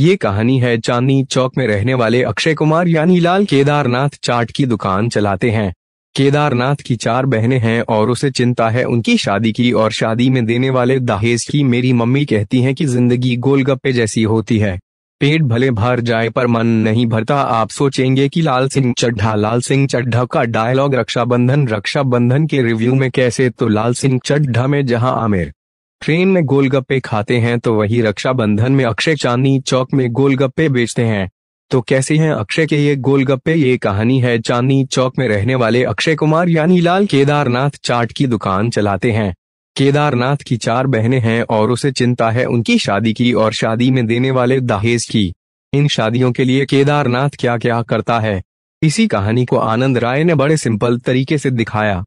ये कहानी है चांदनी चौक में रहने वाले अक्षय कुमार यानी लाल केदारनाथ चाट की दुकान चलाते हैं केदारनाथ की चार बहनें हैं और उसे चिंता है उनकी शादी की और शादी में देने वाले दहेज की मेरी मम्मी कहती हैं कि जिंदगी गोलगप्पे जैसी होती है पेट भले भर जाए पर मन नहीं भरता आप सोचेंगे कि लाल सिंह चड्ढा लाल सिंह चड्ढा का डायलॉग रक्षाबंधन रक्षाबंधन के रिव्यू में कैसे तो लाल सिंह चड्ढा में जहां आमिर ट्रेन में गोलगप्पे खाते हैं तो वही रक्षाबंधन में अक्षय चांदनी चौक में गोलगप्पे बेचते हैं तो कैसे हैं अक्षय के ये गोलगप्पे ये कहानी है चांदनी चौक में रहने वाले अक्षय कुमार यानी लाल केदारनाथ चाट की दुकान चलाते हैं केदारनाथ की चार बहनें हैं और उसे चिंता है उनकी शादी की और शादी में देने वाले दहेज की इन शादियों के लिए केदारनाथ क्या क्या करता है इसी कहानी को आनंद राय ने बड़े सिंपल तरीके से दिखाया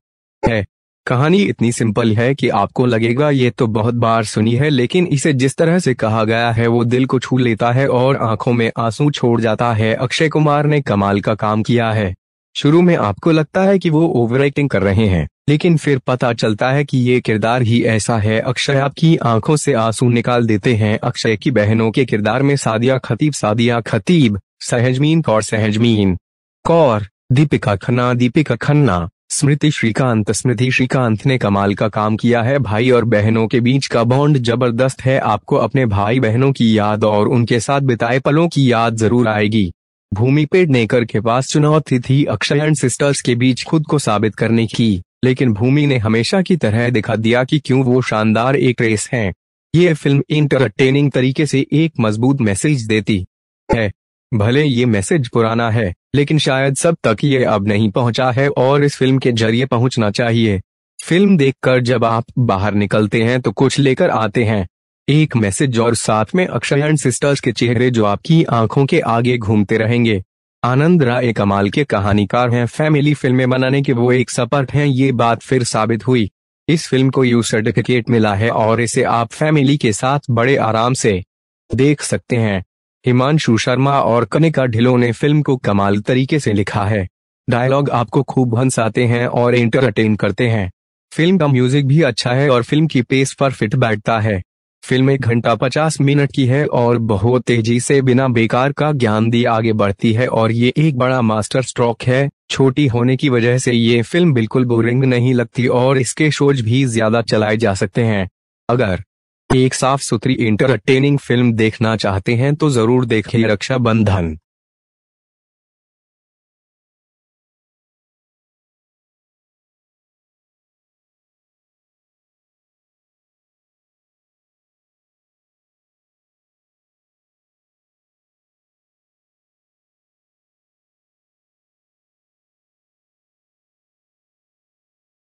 है कहानी इतनी सिंपल है कि आपको लगेगा ये तो बहुत बार सुनी है लेकिन इसे जिस तरह से कहा गया है वो दिल को छू लेता है और आंखों में आंसू छोड़ जाता है अक्षय कुमार ने कमाल का काम किया है शुरू में आपको लगता है कि वो ओवर कर रहे हैं लेकिन फिर पता चलता है कि ये किरदार ही ऐसा है अक्षय आपकी आंखों से आंसू निकाल देते हैं अक्षय की बहनों के किरदार में सादिया खतीब सादिया खतीब सहजमीन कौर सहजमीन कौर दीपिका खन्ना दीपिका खन्ना स्मृति श्रीकांत स्मृति श्रीकांत ने कमाल का काम किया है भाई और बहनों के बीच का बॉन्ड जबरदस्त है आपको अपने भाई बहनों की याद और उनके साथ बिताए पलों की याद जरूर आएगी भूमि पेड़ नेकर के पास चुनौती थी अक्षय एंड सिस्टर्स के बीच खुद को साबित करने की लेकिन भूमि ने हमेशा की तरह दिखा दिया कि क्यों वो शानदार एक रेस है ये फिल्म इंटरटेनिंग तरीके से एक मजबूत मैसेज देती है भले ये मैसेज पुराना है लेकिन शायद सब तक ये अब नहीं पहुंचा है और इस फिल्म के जरिए पहुंचना चाहिए फिल्म देखकर जब आप बाहर निकलते हैं तो कुछ लेकर आते हैं एक मैसेज और साथ में अक्षय एंड सिस्टर्स के चेहरे जो आपकी आंखों के आगे घूमते रहेंगे आनंद राय कमाल के कहानीकार हैं फैमिली फिल्में बनाने के वो एक सपर्ट हैं ये बात फिर साबित हुई इस फिल्म को यू सर्टिफिकेट मिला है और इसे आप फैमिली के साथ बड़े आराम से देख सकते हैं हिमांशु शर्मा और कनिका ढिलो ने फिल्म को कमाल तरीके से लिखा है डायलॉग आपको खूब हंसाते हैं और एंटरटेन करते हैं फिल्म का म्यूजिक भी अच्छा है और फिल्म की पेस पर फिट बैठता है फिल्म एक घंटा पचास मिनट की है और बहुत तेजी से बिना बेकार का ज्ञान दिए आगे बढ़ती है और ये एक बड़ा मास्टर स्ट्रोक है छोटी होने की वजह से ये फिल्म बिल्कुल बोरिंग नहीं लगती और इसके शोज भी ज्यादा चलाए जा सकते हैं अगर एक साफ सुथरी इंटरटेनिंग फिल्म देखना चाहते हैं तो जरूर देखें रक्षा बंधन